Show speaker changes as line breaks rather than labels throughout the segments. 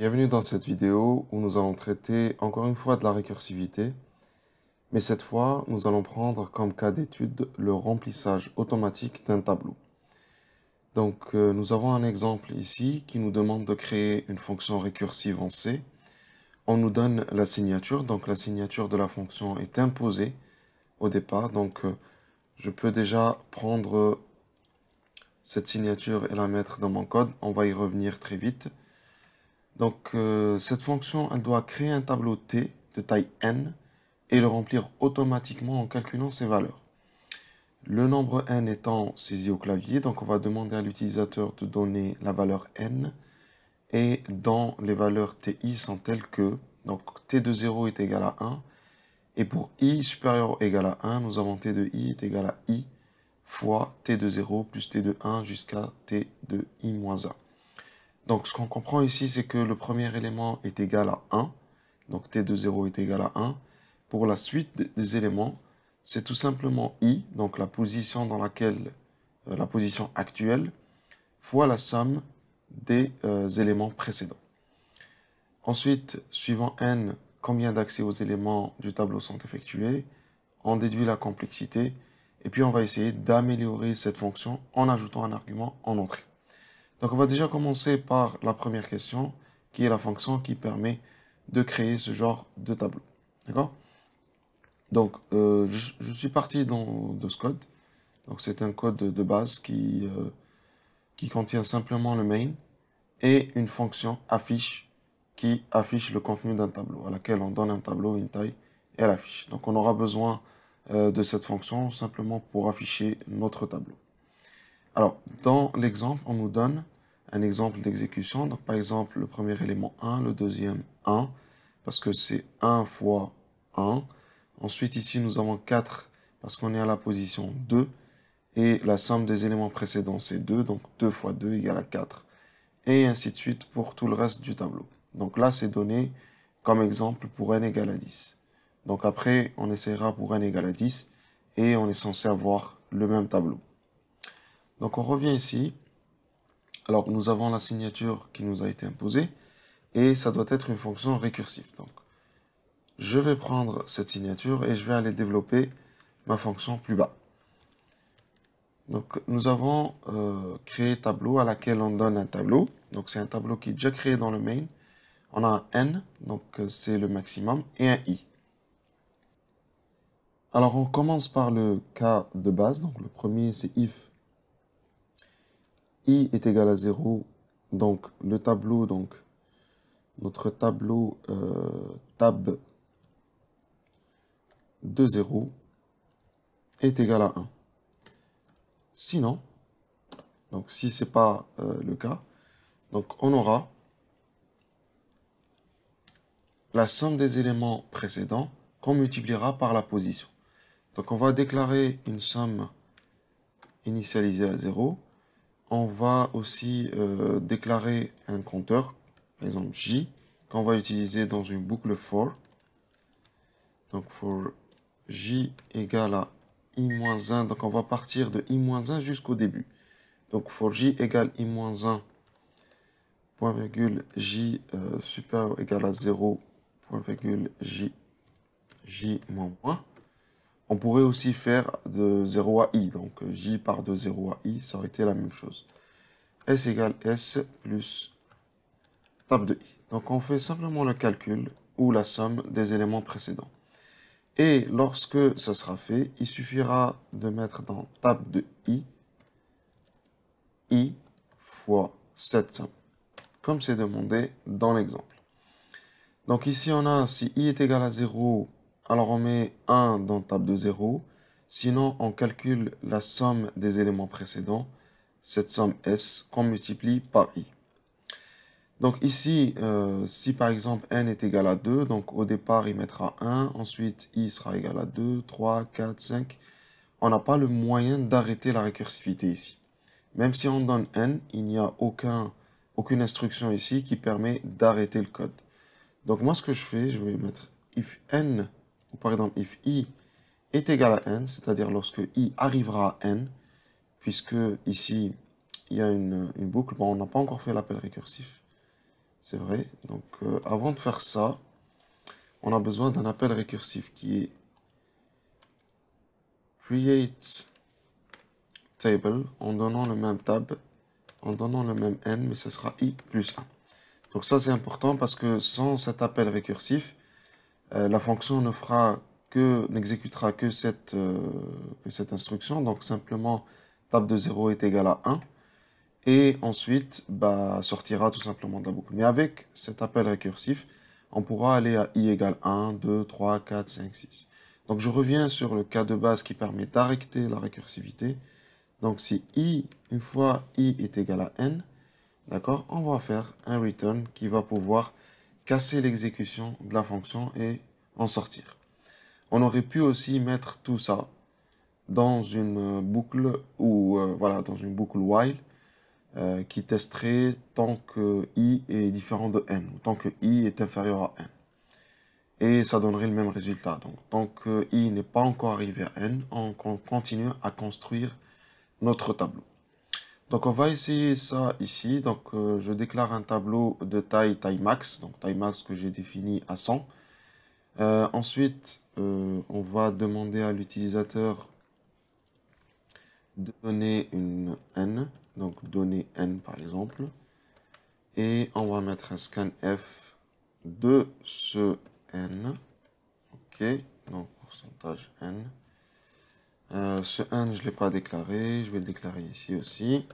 Bienvenue dans cette vidéo où nous allons traiter encore une fois de la récursivité, mais cette fois nous allons prendre comme cas d'étude le remplissage automatique d'un tableau. Donc euh, nous avons un exemple ici qui nous demande de créer une fonction récursive en C. On nous donne la signature, donc la signature de la fonction est imposée au départ, donc euh, je peux déjà prendre cette signature et la mettre dans mon code, on va y revenir très vite. Donc, euh, cette fonction, elle doit créer un tableau T de taille n et le remplir automatiquement en calculant ses valeurs. Le nombre n étant saisi au clavier, donc on va demander à l'utilisateur de donner la valeur n et dans les valeurs ti sont telles que, donc t de 0 est égal à 1 et pour i supérieur ou égal à 1, nous avons t de i est égal à i fois t de 0 plus t de 1 jusqu'à t de i moins 1. Donc ce qu'on comprend ici, c'est que le premier élément est égal à 1. Donc t de 0 est égal à 1. Pour la suite des éléments, c'est tout simplement i, donc la position dans laquelle, euh, la position actuelle, fois la somme des euh, éléments précédents. Ensuite, suivant n, combien d'accès aux éléments du tableau sont effectués, on déduit la complexité, et puis on va essayer d'améliorer cette fonction en ajoutant un argument en entrée. Donc on va déjà commencer par la première question, qui est la fonction qui permet de créer ce genre de tableau. D'accord Donc euh, je, suis parti dans, de ce code. Donc c'est un code de base qui, euh, qui contient simplement le main et une fonction affiche qui affiche le contenu d'un tableau, à laquelle on donne un tableau, une taille et elle affiche. Donc on aura besoin euh, de cette fonction simplement pour afficher notre tableau. Alors, dans l'exemple, on nous donne un exemple d'exécution. Donc par exemple, le premier élément 1, le deuxième 1, parce que c'est 1 fois 1. Ensuite ici, nous avons 4 parce qu'on est à la position 2. Et la somme des éléments précédents, c'est 2. Donc 2 fois 2 égale à 4. Et ainsi de suite pour tout le reste du tableau. Donc là, c'est donné comme exemple pour n égale à 10. Donc après, on essaiera pour n égale à 10 et on est censé avoir le même tableau. Donc on revient ici. Alors, nous avons la signature qui nous a été imposée, et ça doit être une fonction récursive. Donc, je vais prendre cette signature et je vais aller développer ma fonction plus bas. Donc, nous avons euh, créé tableau à laquelle on donne un tableau. Donc, c'est un tableau qui est déjà créé dans le main. On a un n, donc euh, c'est le maximum, et un i. Alors, on commence par le cas de base. Donc, le premier, c'est if i est égal à 0, donc le tableau, donc notre tableau euh, tab de 0 est égal à 1. Sinon, donc si ce n'est pas euh, le cas, donc on aura la somme des éléments précédents qu'on multipliera par la position. Donc on va déclarer une somme initialisée à 0 on va aussi euh, déclarer un compteur, par exemple J, qu'on va utiliser dans une boucle for. Donc for J égale à I-1, donc on va partir de I-1 jusqu'au début. Donc for J égale I-1, point virgule J euh, super supérieur à 0, point virgule J, J moins on pourrait aussi faire de 0 à i, donc euh, j par de 0 à i, ça aurait été la même chose. S égale S plus table de i. Donc on fait simplement le calcul ou la somme des éléments précédents. Et lorsque ça sera fait, il suffira de mettre dans table de i, i fois 7, comme c'est demandé dans l'exemple. Donc ici on a, si i est égal à 0 alors on met 1 dans table de 0. Sinon, on calcule la somme des éléments précédents, cette somme S, qu'on multiplie par i. Donc ici, euh, si par exemple n est égal à 2, donc au départ il mettra 1, ensuite i sera égal à 2, 3, 4, 5. On n'a pas le moyen d'arrêter la récursivité ici. Même si on donne n, il n'y a aucune instruction ici qui permet d'arrêter le code. Donc moi ce que je fais, je vais mettre if n par exemple if i est égal à n, c'est-à-dire lorsque i arrivera à n, puisque ici il y a une, boucle, on n'a pas encore fait l'appel récursif, c'est vrai, donc euh, avant de faire ça, on a besoin d'un appel récursif qui est create table en donnant le même tab, en donnant le même n, mais ce sera i plus 1. Donc ça c'est important parce que sans cet appel récursif, euh, la fonction ne fera que n'exécutera que cette, euh, cette instruction, donc simplement table de 0 est égale à 1, et ensuite bah, sortira tout simplement de la boucle. Mais avec cet appel récursif, on pourra aller à i égale 1, 2, 3, 4, 5, 6. Donc je reviens sur le cas de base qui permet d'arrêter la récursivité. Donc si i, une fois i est égal à n, d'accord, on va faire un return qui va pouvoir casser l'exécution de la fonction et en sortir. On aurait pu aussi mettre tout ça dans une boucle ou euh, voilà dans une boucle while euh, qui testerait tant que i est différent de n tant que i est inférieur à n et ça donnerait le même résultat donc tant que i n'est pas encore arrivé à n on continue à construire notre tableau donc on va essayer ça ici. Donc euh, je déclare un tableau de taille taille max, donc taille max que j'ai défini à 100. Euh, ensuite, euh, on va demander à l'utilisateur de donner une n, donc donner n par exemple. Et on va mettre un scan f de ce n. Ok, donc pourcentage n. ce n, je ne l'ai pas déclaré, je vais le déclarer ici aussi.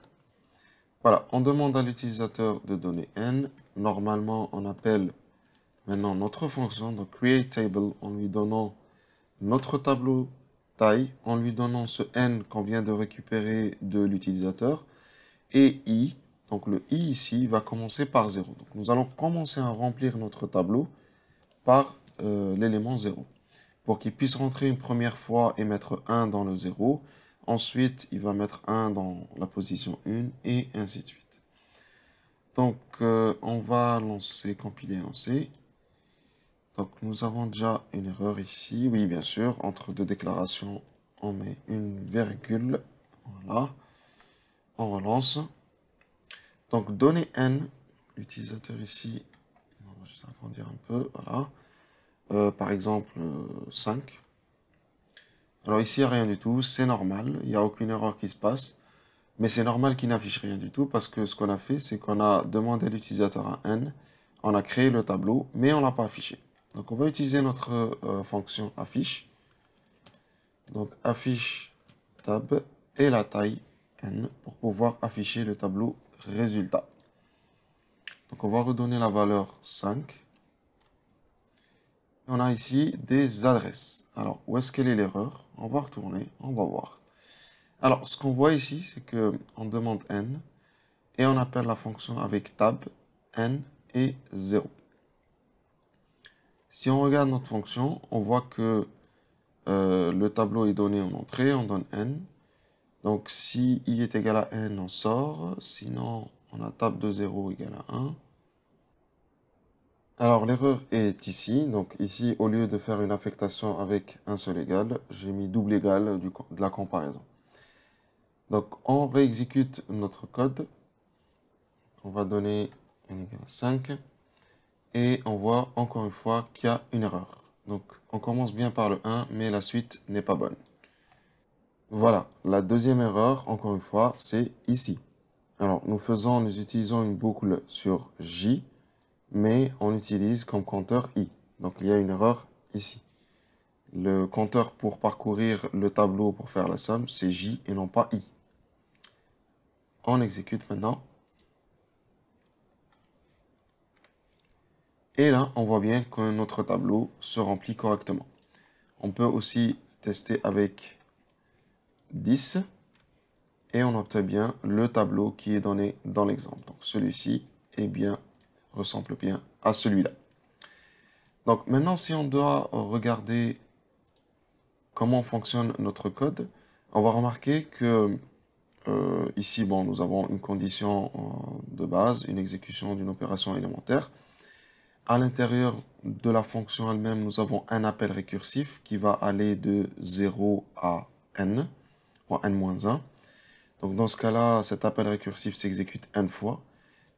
Voilà, on demande à l'utilisateur de donner n. Normalement, on appelle maintenant notre fonction, donc table en lui donnant notre tableau taille, en lui donnant ce n qu'on vient de récupérer de l'utilisateur, et i, donc le i ici va commencer par 0. Donc nous allons commencer à remplir notre tableau par euh, l'élément 0. Pour qu'il puisse rentrer une première fois et mettre 1 dans le 0, Ensuite, il va mettre 1 dans la position 1 et ainsi de suite. Donc, euh, on va lancer, compiler, lancer. Donc, nous avons déjà une erreur ici. Oui, bien sûr, entre deux déclarations, on met une virgule. Voilà. On relance. Donc, donner n, l'utilisateur ici, on va juste agrandir un peu, voilà. Euh, par exemple, 5. Euh, alors ici, il n'y a rien du tout, c'est normal, il n'y a aucune erreur qui se passe, mais c'est normal qu'il n'affiche rien du tout parce que ce qu'on a fait, c'est qu'on a demandé à l'utilisateur un n, on a créé le tableau, mais on ne l'a pas affiché. Donc on va utiliser notre euh, fonction affiche, donc affiche tab et la taille n pour pouvoir afficher le tableau résultat. Donc on va redonner la valeur 5 on a ici des adresses. Alors, où est-ce qu'elle est l'erreur On va retourner, on va voir. Alors, ce qu'on voit ici, c'est que on demande n et on appelle la fonction avec tab n et 0. Si on regarde notre fonction, on voit que euh, le tableau est donné en entrée, on donne n. Donc, si i est égal à n, on sort. Sinon, on a tab de 0 égale à 1. Alors l'erreur est ici. Donc ici, au lieu de faire une affectation avec un seul égal, j'ai mis double égal de la comparaison. Donc on réexécute notre code. On va donner un égal à 5. Et on voit encore une fois qu'il y a une erreur. Donc on commence bien par le 1, mais la suite n'est pas bonne. Voilà, la deuxième erreur, encore une fois, c'est ici. Alors nous faisons, nous utilisons une boucle sur J mais on utilise comme compteur i. Donc il y a une erreur ici. Le compteur pour parcourir le tableau pour faire la somme, c'est j et non pas i. On exécute maintenant. Et là, on voit bien que notre tableau se remplit correctement. On peut aussi tester avec 10 et on obtient bien le tableau qui est donné dans l'exemple. Donc celui-ci est bien ressemble bien à celui-là. Donc maintenant, si on doit regarder comment fonctionne notre code, on va remarquer que euh, ici, bon, nous avons une condition euh, de base, une exécution d'une opération élémentaire. À l'intérieur de la fonction elle-même, nous avons un appel récursif qui va aller de 0 à n, ou n-1. Donc dans ce cas-là, cet appel récursif s'exécute n fois.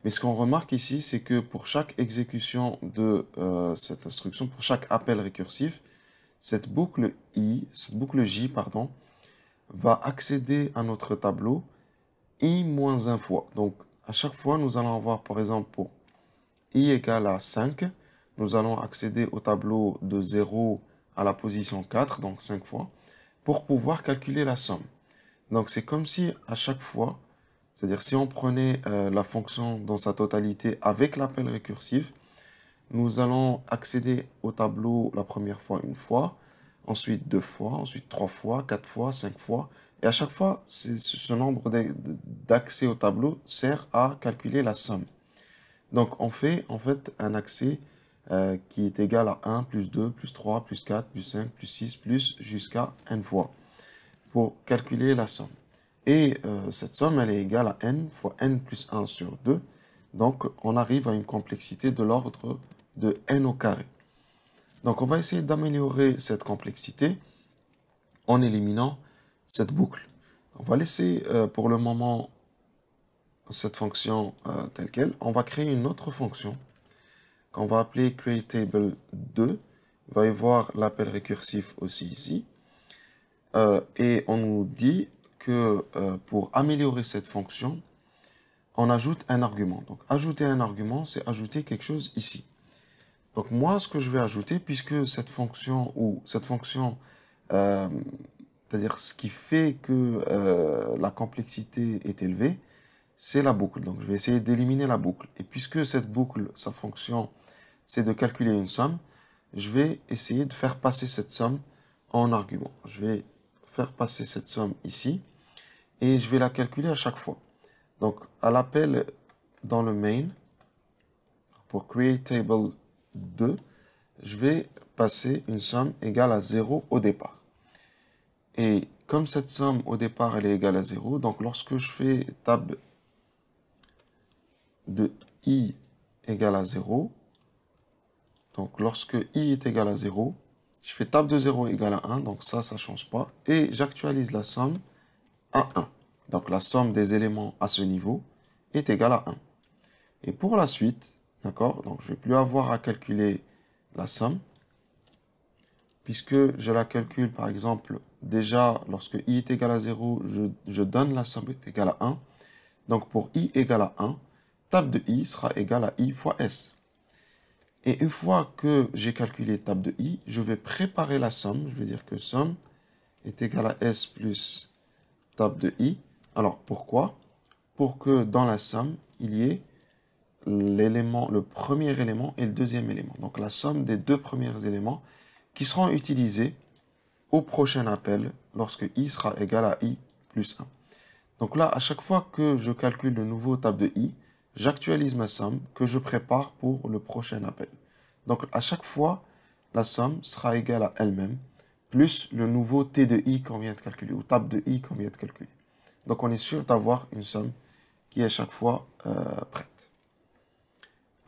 Mais ce qu'on remarque ici, c'est que pour chaque exécution de euh, cette instruction, pour chaque appel récursif, cette boucle i, cette boucle j, pardon, va accéder à notre tableau i-1 moins fois. Donc, à chaque fois, nous allons avoir, par exemple, pour i égale à 5, nous allons accéder au tableau de 0 à la position 4, donc 5 fois, pour pouvoir calculer la somme. Donc, c'est comme si à chaque fois, c'est-à-dire si on prenait euh, la fonction dans sa totalité avec l'appel récursif, nous allons accéder au tableau la première fois une fois, ensuite deux fois, ensuite trois fois, quatre fois, cinq fois. Et à chaque fois, ce nombre d'accès au tableau sert à calculer la somme. Donc on fait en fait un accès euh, qui est égal à 1 plus 2 plus 3 plus 4 plus 5 plus 6 plus jusqu'à n fois pour calculer la somme. Et euh, cette somme, elle est égale à n fois n plus 1 sur 2. Donc, on arrive à une complexité de l'ordre de n au carré. Donc, on va essayer d'améliorer cette complexité en éliminant cette boucle. On va laisser euh, pour le moment cette fonction euh, telle qu'elle. On va créer une autre fonction qu'on va appeler createTable2. Vous va y voir l'appel récursif aussi ici. et on nous dit que euh, pour améliorer cette fonction, on ajoute un argument. Donc, ajouter un argument, c'est ajouter quelque chose ici. Donc, moi, ce que je vais ajouter, puisque cette fonction, ou cette fonction, euh, c'est-à-dire ce qui fait que euh, la complexité est élevée, c'est la boucle. Donc, je vais essayer d'éliminer la boucle. Et puisque cette boucle, sa fonction, c'est de calculer une somme, je vais essayer de faire passer cette somme en argument. Je vais passer cette somme ici et je vais la calculer à chaque fois. Donc, à l'appel dans le main, pour create table 2, je vais passer une somme égale à 0 au départ. Et comme cette somme au départ elle est égale à 0, donc lorsque je fais tab de i égale à 0, donc lorsque i est égal à 0, je fais table de 0 égale à 1, donc ça, ça ne change pas. Et j'actualise la somme à 1. Donc la somme des éléments à ce niveau est égale à 1. Et pour la suite, d'accord, donc je ne vais plus avoir à calculer la somme, puisque je la calcule par exemple déjà lorsque i est égal à 0, je, je donne la somme est égale à 1. Donc pour i égale à 1, table de i sera égale à i fois s. Et une fois que j'ai calculé table de i, je vais préparer la somme. Je vais dire que somme est égale à s plus table de i. Alors pourquoi Pour que dans la somme, il y ait l'élément, le premier élément et le deuxième élément. Donc la somme des deux premiers éléments qui seront utilisés au prochain appel lorsque i sera égal à i plus 1. Donc là, à chaque fois que je calcule le nouveau table de i, j'actualise ma somme que je prépare pour le prochain appel. Donc à chaque fois, la somme sera égale à elle-même, plus le nouveau T de I qu'on vient de calculer, ou table de I qu'on vient de calculer. Donc on est sûr d'avoir une somme qui est à chaque fois euh, prête.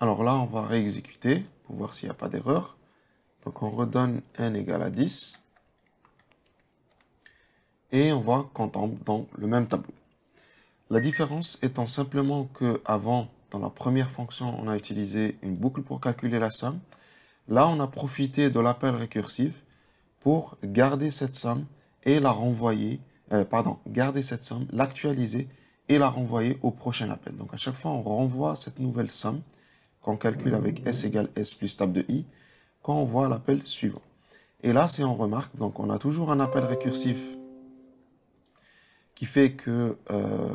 Alors là, on va réexécuter pour voir s'il n'y a pas d'erreur. Donc on redonne n égale à 10. Et on va qu'on tombe dans le même tableau. La différence étant simplement que avant, dans la première fonction, on a utilisé une boucle pour calculer la somme. Là, on a profité de l'appel récursif pour garder cette somme et la renvoyer, euh, pardon, garder cette somme, l'actualiser et la renvoyer au prochain appel. Donc à chaque fois, on renvoie cette nouvelle somme qu'on calcule avec S égale S plus table de I quand on voit l'appel suivant. Et là, si on remarque, donc on a toujours un appel récursif fait que euh,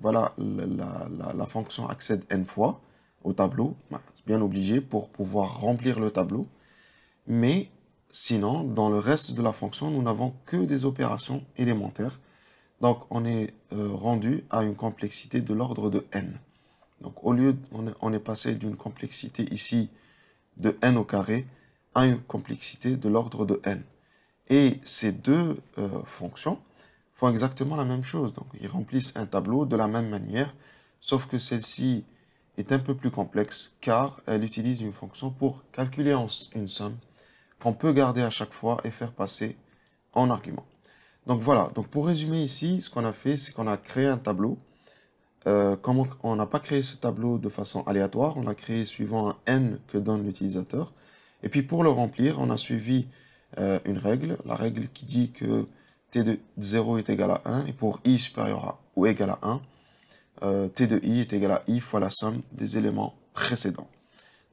voilà, la, fonction accède n fois au tableau, bah, bien obligé pour pouvoir remplir le tableau. Mais sinon, dans le reste de la fonction, nous n'avons que des opérations élémentaires. Donc on est euh, rendu à une complexité de l'ordre de n. Donc au lieu, on est, passé d'une complexité ici de n au carré à une complexité de l'ordre de n. Et ces deux euh, fonctions font exactement la même chose. Donc, ils remplissent un tableau de la même manière, sauf que celle-ci est un peu plus complexe car elle utilise une fonction pour calculer une somme qu'on peut garder à chaque fois et faire passer en argument. Donc voilà, donc pour résumer ici, ce qu'on a fait, c'est qu'on a créé un tableau. Euh, comme on n'a pas créé ce tableau de façon aléatoire, on a créé suivant un n que donne l'utilisateur. Et puis pour le remplir, on a suivi euh, une règle, la règle qui dit que t de 0 est égal à 1, et pour i supérieur à ou égal à 1, euh, t de i est égal à i fois la somme des éléments précédents.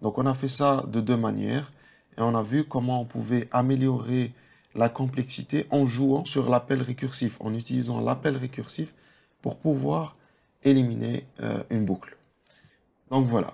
Donc on a fait ça de deux manières, et on a vu comment on pouvait améliorer la complexité en jouant sur l'appel récursif, en utilisant l'appel récursif pour pouvoir éliminer euh, une boucle. Donc voilà.